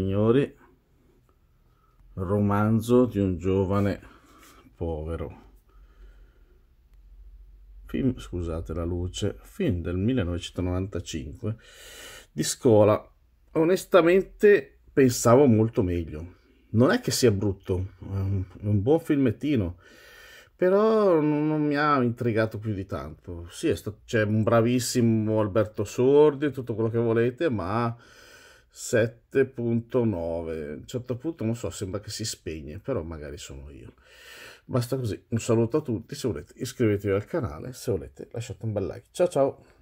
signori, romanzo di un giovane povero. Film, scusate la luce, film del 1995 di scuola. Onestamente pensavo molto meglio. Non è che sia brutto, è un, un buon filmettino, però non, non, mi ha intrigato più di tanto. Sì, c'è un bravissimo Alberto Sordi, e tutto quello che volete, ma 7.9 a un certo punto non so sembra che si spegne però magari sono io basta così un saluto a tutti se volete iscrivetevi al canale se volete lasciate un bel like ciao ciao